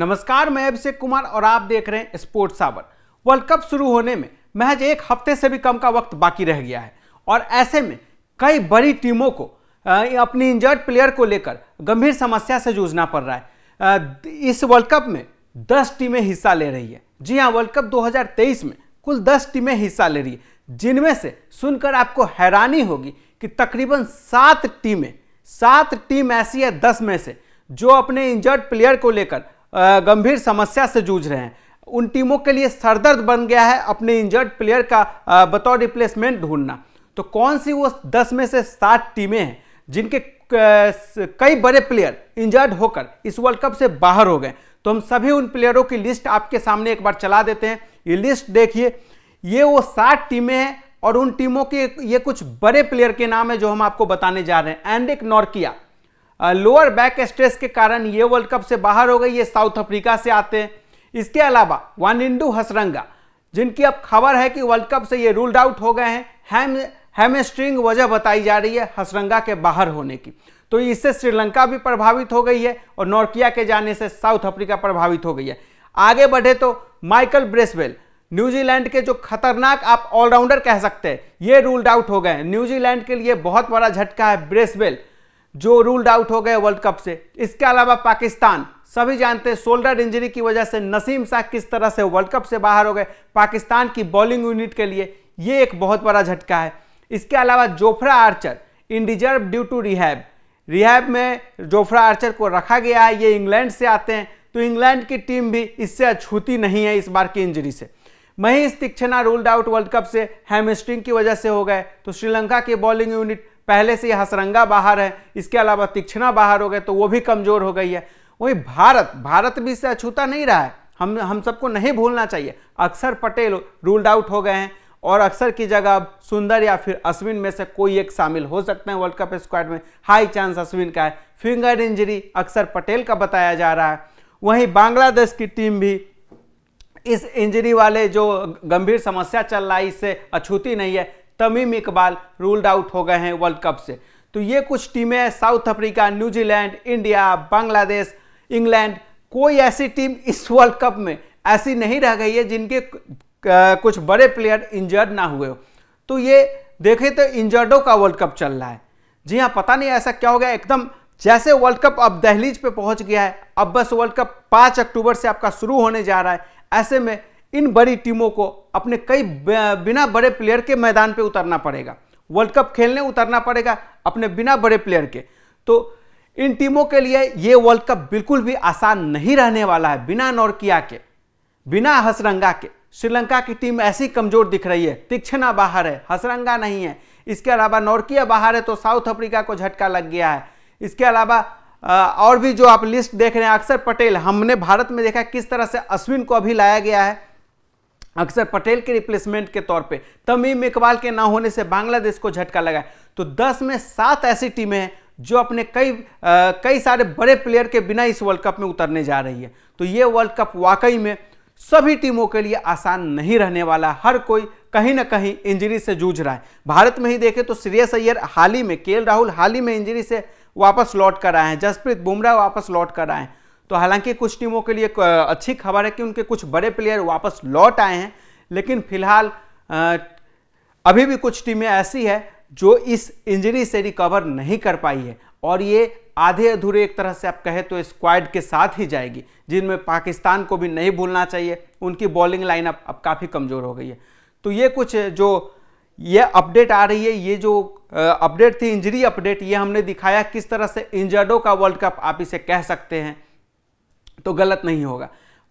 नमस्कार मैं अभिषेक कुमार और आप देख रहे हैं स्पोर्ट्स आवर वर्ल्ड कप शुरू होने में महज एक हफ्ते से भी कम का वक्त बाकी रह गया है और ऐसे में कई बड़ी टीमों को अपनी इंजर्ड प्लेयर को लेकर गंभीर समस्या से जूझना पड़ रहा है इस वर्ल्ड कप में दस टीमें हिस्सा ले रही है जी हाँ वर्ल्ड कप दो में कुल दस टीमें हिस्सा ले रही है जिनमें से सुनकर आपको हैरानी होगी कि तकरीबन सात टीमें सात टीम ऐसी है दस में से जो अपने इंजर्ड प्लेयर को लेकर गंभीर समस्या से जूझ रहे हैं उन टीमों के लिए सरदर्द बन गया है अपने इंजर्ड प्लेयर का बतौर रिप्लेसमेंट ढूंढना तो कौन सी वो दस में से सात टीमें हैं जिनके कई बड़े प्लेयर इंजर्ड होकर इस वर्ल्ड कप से बाहर हो गए तो हम सभी उन प्लेयरों की लिस्ट आपके सामने एक बार चला देते हैं ये लिस्ट देखिए ये वो सात टीमें हैं और उन टीमों के ये कुछ बड़े प्लेयर के नाम है जो हम आपको बताने जा रहे हैं एंडिक नॉर्किया लोअर बैक स्ट्रेस के कारण ये वर्ल्ड कप से बाहर हो गई ये साउथ अफ्रीका से आते हैं इसके अलावा वन इंडू हसरंगा जिनकी अब खबर है कि वर्ल्ड कप से ये रूल्ड आउट हो गए हैं हैम हैमस्ट्रिंग वजह बताई जा रही है हसरंगा के बाहर होने की तो इससे श्रीलंका भी प्रभावित हो गई है और नॉर्किया के जाने से साउथ अफ्रीका प्रभावित हो गई है आगे बढ़े तो माइकल ब्रेसवेल न्यूजीलैंड के जो खतरनाक आप ऑलराउंडर कह सकते हैं ये रूल्ड आउट हो गए हैं न्यूजीलैंड के लिए बहुत बड़ा झटका है ब्रेसवेल जो रूल्ड आउट हो गए वर्ल्ड कप से इसके अलावा पाकिस्तान सभी जानते हैं शोल्डर इंजरी की वजह से नसीम शाह किस तरह से वर्ल्ड कप से बाहर हो गए पाकिस्तान की बॉलिंग यूनिट के लिए ये एक बहुत बड़ा झटका है इसके अलावा Jofra Archer in reserve due to rehab rehab में जोफ्रा आर्चर को रखा गया है ये इंग्लैंड से आते हैं तो इंग्लैंड की टीम भी इससे अछूती नहीं है इस बार की इंजरी से Mahesh Theekshana ruled out world cup से हैमस्ट्रिंग की वजह से हो गए तो श्रीलंका की बॉलिंग यूनिट पहले से यह हसरंगा बाहर है इसके अलावा तीक्षणा बाहर हो गए तो वो भी कमज़ोर हो गई है वही भारत भारत भी इससे अछूता नहीं रहा है हम हम सबको नहीं भूलना चाहिए अक्सर पटेल रूल्ड आउट हो गए हैं और अक्सर की जगह अब सुंदर या फिर अश्विन में से कोई एक शामिल हो सकते हैं वर्ल्ड कप स्क्वाड में हाई चांस अश्विन का है फिंगर इंजरी अक्सर पटेल का बताया जा रहा है वहीं बांग्लादेश की टीम भी इस इंजरी वाले जो गंभीर समस्या चल रहा है इससे अछूती नहीं है तमीम इकबाल रूल्ड आउट हो गए हैं वर्ल्ड कप से तो ये कुछ टीमें South Africa New Zealand India Bangladesh England कोई ऐसी टीम इस वर्ल्ड कप में ऐसी नहीं रह गई है जिनके कुछ बड़े प्लेयर इंजर्ड ना हुए हो तो ये देखें तो इंजर्डों का वर्ल्ड कप चल रहा है जी हाँ पता नहीं ऐसा क्या हो गया एकदम जैसे वर्ल्ड कप अब दहलीज पे पहुंच गया है अब बस वर्ल्ड कप 5 अक्टूबर से आपका शुरू होने जा रहा है ऐसे में इन बड़ी टीमों को अपने कई बिना बड़े प्लेयर के मैदान पे उतरना पड़ेगा वर्ल्ड कप खेलने उतरना पड़ेगा अपने बिना बड़े प्लेयर के तो इन टीमों के लिए ये वर्ल्ड कप बिल्कुल भी आसान नहीं रहने वाला है बिना नौरकिया के बिना हसरंगा के श्रीलंका की टीम ऐसी कमजोर दिख रही है तीक्षणा बाहर है हसरंगा नहीं है इसके अलावा नौरकिया बाहर है तो साउथ अफ्रीका को झटका लग गया है इसके अलावा और भी जो आप लिस्ट देख रहे हैं अक्सर पटेल हमने भारत में देखा किस तरह से अश्विन को अभी लाया गया है अक्सर पटेल के रिप्लेसमेंट के तौर पे तमीम इकबाल के ना होने से बांग्लादेश को झटका लगा है तो 10 में सात ऐसी टीमें हैं जो अपने कई आ, कई सारे बड़े प्लेयर के बिना इस वर्ल्ड कप में उतरने जा रही है तो ये वर्ल्ड कप वाकई में सभी टीमों के लिए आसान नहीं रहने वाला हर कोई कहीं ना कहीं इंजरी से जूझ रहा है भारत में ही देखें तो श्रेयस अय्यर हाल ही में के राहुल हाल ही में इंजरी से वापस लौट कर आए हैं जसप्रीत बुमराह वापस लौट कर आए हैं तो हालांकि कुछ टीमों के लिए अच्छी खबर है कि उनके कुछ बड़े प्लेयर वापस लौट आए हैं लेकिन फिलहाल अभी भी कुछ टीमें ऐसी है जो इस इंजरी से रिकवर नहीं कर पाई है और ये आधे अधूरे एक तरह से आप कहें तो स्क्वाड के साथ ही जाएगी जिनमें पाकिस्तान को भी नहीं भूलना चाहिए उनकी बॉलिंग लाइनअप अब काफ़ी कमज़ोर हो गई है तो ये कुछ जो ये अपडेट आ रही है ये जो अपडेट थी इंजरी अपडेट ये हमने दिखाया किस तरह से इंजर्डो का वर्ल्ड कप आप इसे कह सकते हैं तो गलत नहीं होगा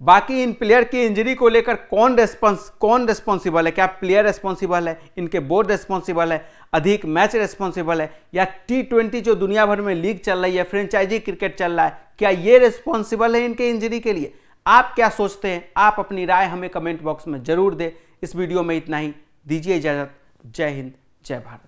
बाकी इन प्लेयर की इंजरी को लेकर कौन रेस्पॉन्स कौन रेस्पॉन्सिबल है क्या प्लेयर रेस्पॉन्सिबल है इनके बोर्ड रेस्पॉन्सिबल है अधिक मैच रेस्पॉन्सिबल है या टी ट्वेंटी जो दुनिया भर में लीग चल रही है फ्रेंचाइजी क्रिकेट चल रहा है क्या ये रेस्पॉन्सिबल है इनके इंजरी के लिए आप क्या सोचते हैं आप अपनी राय हमें कमेंट बॉक्स में जरूर दें इस वीडियो में इतना ही दीजिए इजाज़त जय हिंद जय भारत